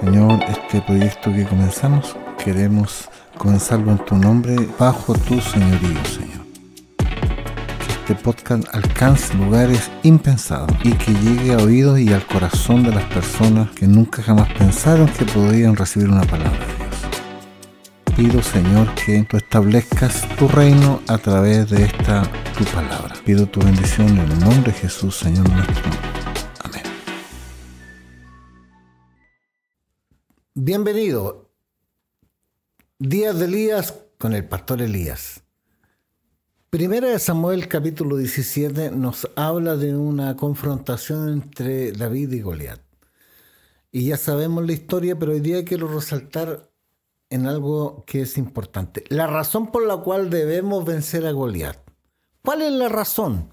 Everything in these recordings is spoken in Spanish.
Señor, este proyecto que comenzamos, queremos comenzarlo en tu nombre, bajo tu señorío, Señor. Que este podcast alcance lugares impensados y que llegue a oídos y al corazón de las personas que nunca jamás pensaron que podrían recibir una palabra de Dios. Pido, Señor, que tú establezcas tu reino a través de esta tu palabra. Pido tu bendición en el nombre de Jesús, Señor nuestro. Bienvenido. Días de Elías con el pastor Elías. Primera de Samuel capítulo 17 nos habla de una confrontación entre David y Goliat. Y ya sabemos la historia, pero hoy día quiero resaltar en algo que es importante. La razón por la cual debemos vencer a Goliat. ¿Cuál es la razón?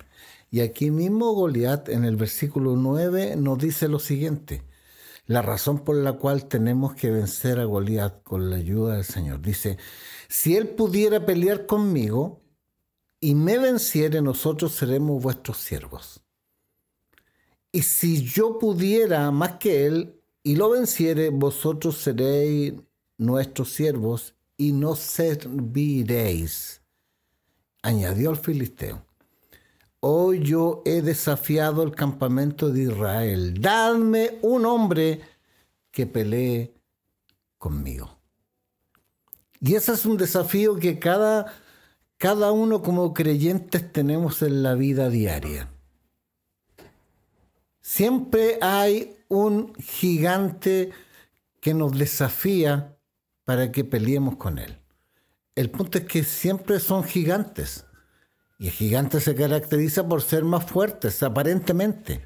Y aquí mismo Goliat en el versículo 9 nos dice lo siguiente la razón por la cual tenemos que vencer a Goliat con la ayuda del Señor. Dice, si él pudiera pelear conmigo y me venciere, nosotros seremos vuestros siervos. Y si yo pudiera más que él y lo venciere, vosotros seréis nuestros siervos y no serviréis. Añadió el filisteo hoy yo he desafiado el campamento de Israel. Dadme un hombre que pelee conmigo. Y ese es un desafío que cada, cada uno como creyentes tenemos en la vida diaria. Siempre hay un gigante que nos desafía para que peleemos con él. El punto es que siempre son gigantes. Y el gigante se caracteriza por ser más fuertes, aparentemente.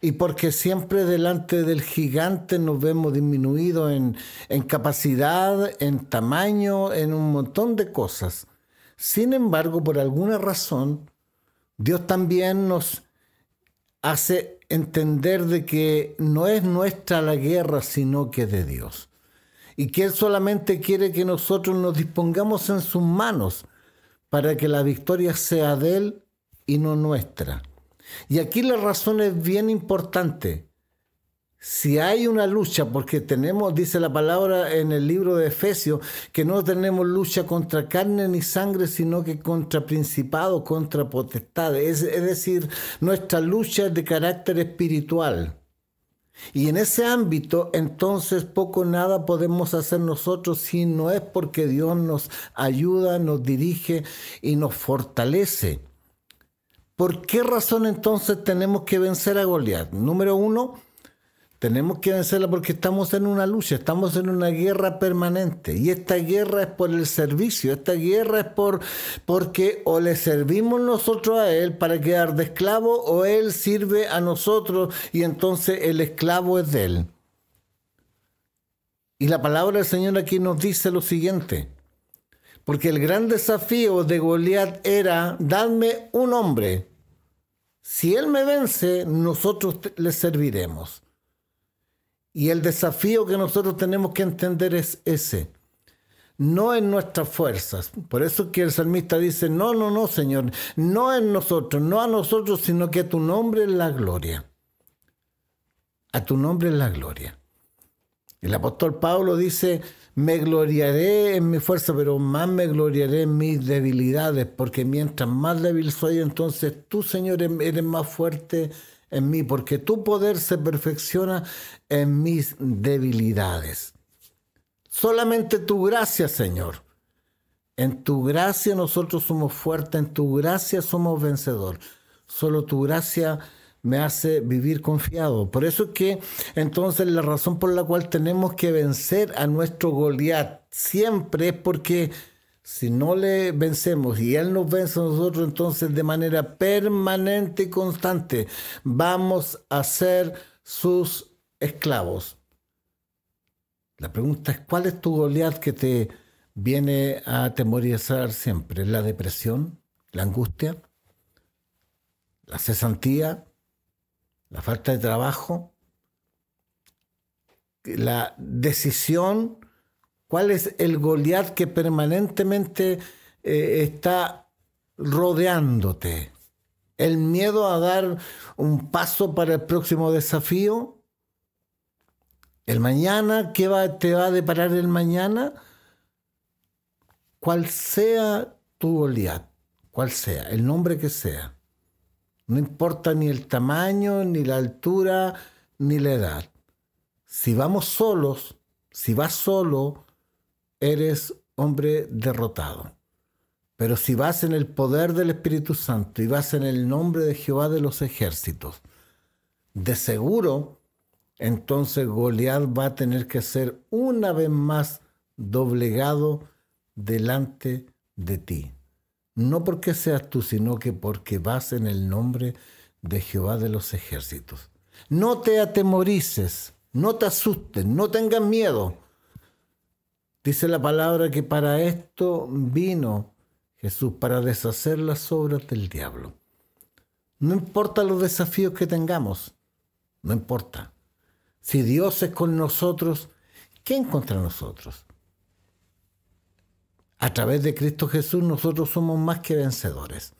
Y porque siempre delante del gigante nos vemos disminuidos en, capacidad, en tamaño, en un montón de cosas. Sin embargo, por alguna razón, Dios también nos hace entender de que no es nuestra la guerra, sino que es de Dios. Y que Él solamente quiere que nosotros nos dispongamos en sus manos para que la victoria sea de Él y no nuestra. Y aquí la razón es bien importante. Si hay una lucha, porque tenemos, dice la palabra en el libro de Efesios, que no tenemos lucha contra carne ni sangre, sino que contra principado, contra potestades. es decir, nuestra lucha es de carácter espiritual. Y en ese ámbito, entonces poco nada podemos hacer nosotros si no es porque Dios nos ayuda, nos dirige y nos fortalece. ¿Por qué razón entonces tenemos que vencer a Goliat? Número uno, tenemos que vencerla porque estamos en una lucha, estamos en una guerra permanente. Y esta guerra es por el servicio, esta guerra es por porque o le servimos nosotros a él para quedar de esclavo o él sirve a nosotros y entonces el esclavo es de él. Y la palabra del Señor aquí nos dice lo siguiente. Porque el gran desafío de Goliat era, dadme un hombre. Si él me vence, nosotros le serviremos. Y el desafío que nosotros tenemos que entender es ese. No en nuestras fuerzas. Por eso que el salmista dice, no, no, no, Señor. No en nosotros, no a nosotros, sino que a tu nombre es la gloria. A tu nombre es la gloria. El apóstol Pablo dice, me gloriaré en mi fuerza, pero más me gloriaré en mis debilidades, porque mientras más débil soy, entonces tú, Señor, eres más fuerte en mí, porque tu poder se perfecciona en mis debilidades. Solamente tu gracia, Señor. En tu gracia nosotros somos fuertes, en tu gracia somos vencedores, Solo tu gracia me hace vivir confiado. Por eso es que entonces la razón por la cual tenemos que vencer a nuestro Goliat siempre es porque si no le vencemos y Él nos vence a nosotros, entonces de manera permanente y constante vamos a ser sus esclavos. La pregunta es, ¿cuál es tu goleada que te viene a atemorizar siempre? ¿La depresión? ¿La angustia? ¿La cesantía? ¿La falta de trabajo? ¿La decisión ¿Cuál es el Goliat que permanentemente eh, está rodeándote? ¿El miedo a dar un paso para el próximo desafío? ¿El mañana? ¿Qué te va a deparar el mañana? Cual sea tu Goliat, cual sea, el nombre que sea. No importa ni el tamaño, ni la altura, ni la edad. Si vamos solos, si vas solo, eres hombre derrotado. Pero si vas en el poder del Espíritu Santo y vas en el nombre de Jehová de los ejércitos, de seguro, entonces Goliat va a tener que ser una vez más doblegado delante de ti. No porque seas tú, sino que porque vas en el nombre de Jehová de los ejércitos. No te atemorices, no te asustes, no tengas miedo Dice la palabra que para esto vino Jesús, para deshacer las obras del diablo. No importa los desafíos que tengamos, no importa. Si Dios es con nosotros, ¿quién contra nosotros? A través de Cristo Jesús nosotros somos más que vencedores.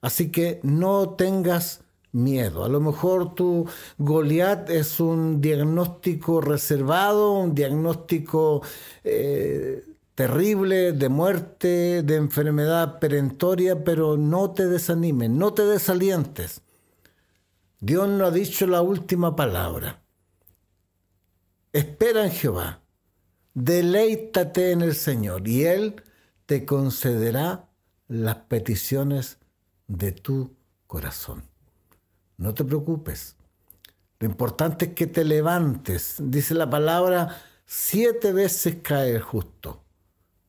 Así que no tengas miedo. A lo mejor tu Goliat es un diagnóstico reservado, un diagnóstico eh, terrible de muerte, de enfermedad perentoria, pero no te desanimes, no te desalientes. Dios no ha dicho la última palabra. Espera en Jehová, deleítate en el Señor y Él te concederá las peticiones de tu corazón. No te preocupes. Lo importante es que te levantes. Dice la palabra, siete veces cae el justo,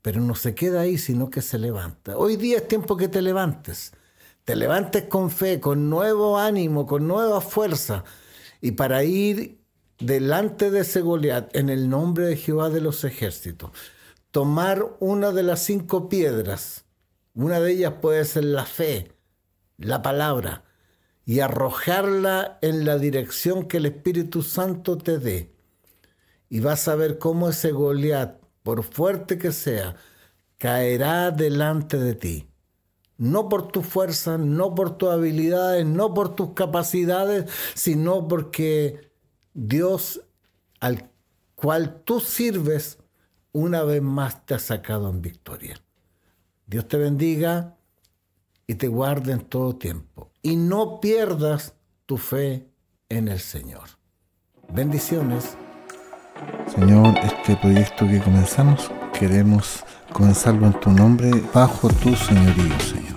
pero no se queda ahí, sino que se levanta. Hoy día es tiempo que te levantes. Te levantes con fe, con nuevo ánimo, con nueva fuerza. Y para ir delante de ese en el nombre de Jehová de los ejércitos, tomar una de las cinco piedras. Una de ellas puede ser la fe, la palabra y arrojarla en la dirección que el Espíritu Santo te dé. Y vas a ver cómo ese Goliat, por fuerte que sea, caerá delante de ti. No por tu fuerza, no por tus habilidades, no por tus capacidades, sino porque Dios al cual tú sirves, una vez más te ha sacado en victoria. Dios te bendiga te guarde en todo tiempo. Y no pierdas tu fe en el Señor. Bendiciones. Señor, este proyecto que comenzamos, queremos comenzarlo en tu nombre, bajo tu señorío, Señor.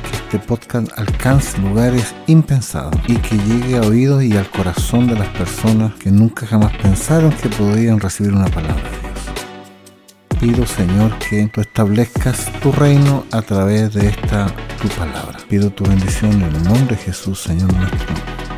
Que este podcast alcance lugares impensados y que llegue a oídos y al corazón de las personas que nunca jamás pensaron que podrían recibir una palabra pido, Señor, que tú establezcas tu reino a través de esta tu palabra. Pido tu bendición en el nombre de Jesús, Señor nuestro.